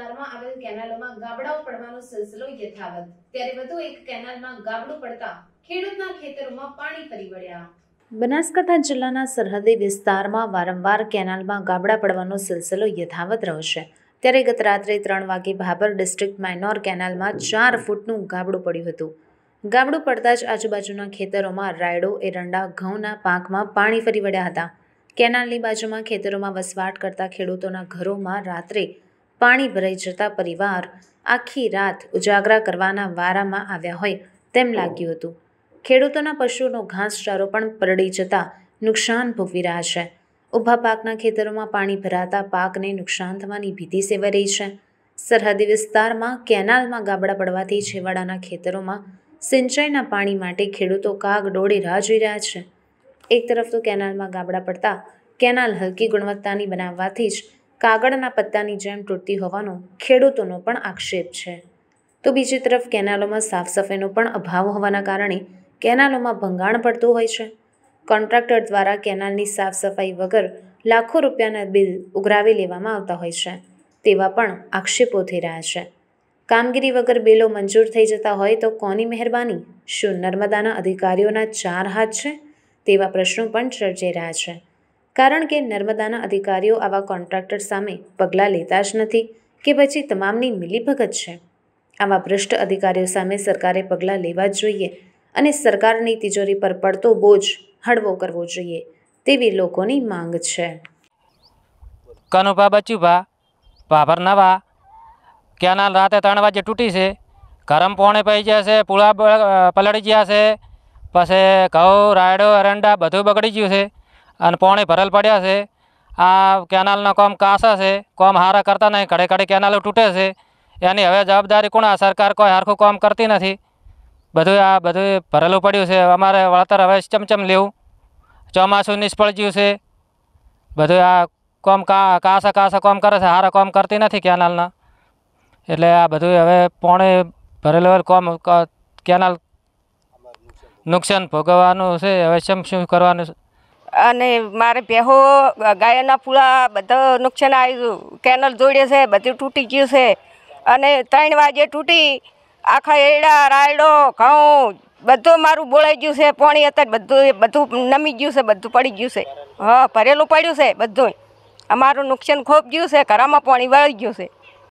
વિસ્તારમાં આવેલ કેનાલોમાં ગાબડાઓ પડવાનો સિલસિલો યથાવત ત્યારે વધુ એક કેનાલમાં ગાબડું પડતા ખેડૂતના ખેતરોમાં પાણી ફરી વળ્યા બનાસકાંઠા જિલ્લાના સરહદી વિસ્તારમાં વારંવાર કેનાલમાં ગાબડા પડવાનો સિલસિલો યથાવત રહેશે ત્યારે ગત રાત્રે ત્રણ વાગે ભાભર ડિસ્ટ્રિક્ટ માઇનોર કેનાલમાં ચાર ફૂટનું ગાબડું પડ્યું હતું ગાબડું પડતા જ આજુબાજુના ખેતરોમાં રાયડો એરંડા ઘઉંના પાકમાં પાણી ફરી વળ્યા હતા કેનાલની બાજુમાં ખેતરોમાં વસવાટ કરતા ખેડૂતોના ઘરોમાં રાત્રે પાણી ભરાઈ જતા પરિવાર આખી રાત ઉજાગરા કરવાના વારામાં આવ્યા હોય તેમ લાગ્યું હતું ખેડૂતોના પશુઓનો ઘાસચારો પણ પરડી જતા નુકસાન ભોગવી રહ્યા છે ઊભા પાકના ખેતરોમાં પાણી ભરાતા પાકને નુકસાન થવાની ભીતિ સેવાઈ રહી છે સરહદી વિસ્તારમાં કેનાલમાં ગાબડા પડવાથી છેવાડાના ખેતરોમાં સિંચાઈના પાણી માટે ખેડૂતો કાગ ડોળે રાહ જોઈ રહ્યા છે એક તરફ તો કેનાલમાં ગાબડા પડતા કેનાલ હલકી ગુણવત્તાની બનાવવાથી જ કાગળના પત્તાની જેમ તૂટતી હોવાનો ખેડૂતોનો પણ આક્ષેપ છે તો બીજી તરફ કેનાલોમાં સાફસફાઈનો પણ અભાવ હોવાના કારણે કેનાલોમાં ભંગાણ પડતું હોય છે કોન્ટ્રાક્ટર દ્વારા કેનાલની સાફસફાઈ વગર લાખો રૂપિયાના બિલ ઉઘરાવી લેવામાં આવતા હોય છે તેવા પણ આક્ષેપો થઈ રહ્યા છે કામગીરી વગર બિલો મંજૂર થઈ જતા હોય તો કોની મહેરબાની શું નર્મદાના અધિકારીઓના ચાર હાથ છે તેવા પ્રશ્નો પણ સર્જાઈ રહ્યા છે કારણ કે નર્મદાના અધિકારીઓ આવા કોન્ટ્રાક્ટર સામે પગલાં લેતા જ નથી કે પછી તમામની મિલીભગત છે આવા ભ્રષ્ટ અધિકારીઓ સામે સરકારે પગલાં લેવા જ જોઈએ અને સરકારની તિજોરી પર પડતો બોજ હળવો કરવો જોઈએ તેવી લોકોની માંગ છે કનુભા બચ્યુભા ભાભર નવા કેનાલ રાતે ત્રણ વાગે તૂટી છે ગરમ પોણે પડી ગયા છે પુળા પલળી ગયા છે પછી ઘઉં રાયડો એરંડા બધું બગડી ગયું છે અને પોણી ભરેલ પડ્યા છે આ કેનાલના કોમ કાંસા છે કોમ હારા કરતા નહીં ઘડે ઘડે કેનાલો તૂટે છે એની હવે જવાબદારી કોણ સરકાર કોઈ હરખું કોમ કરતી નથી બધું આ બધું ભરેલું પડ્યું છે અમારે વળતર હવે ચમચમ લેવું ચોમાસું નિષ્ફળ ગયું છે બધું આ કોમ કા કાંસા કાસા કોમ કરે છે હારા કોમ કરતી નથી કેનાલના એટલે આ બધું હવે પોણે ભરેલું કોમ કેનાલ નુકસાન ભોગવવાનું છે હવે શું શું કરવાનું છે અને મારે ભેહો ગાયના ફૂલા બધા નુકસાન આવ્યું કેનલ જોડે છે બધું તૂટી ગયું છે અને ત્રણ વાગે તૂટી આખા એડા રાયડો ઘઉં બધું મારું બોલાઈ ગયું છે પાણી અત્યારે બધું બધું નમી ગયું છે બધું પડી ગયું છે હા ભરેલું પડ્યું છે બધું અમારું નુકસાન ખૂબ ગયું છે ઘરમાં પાણી વળી ગયું છે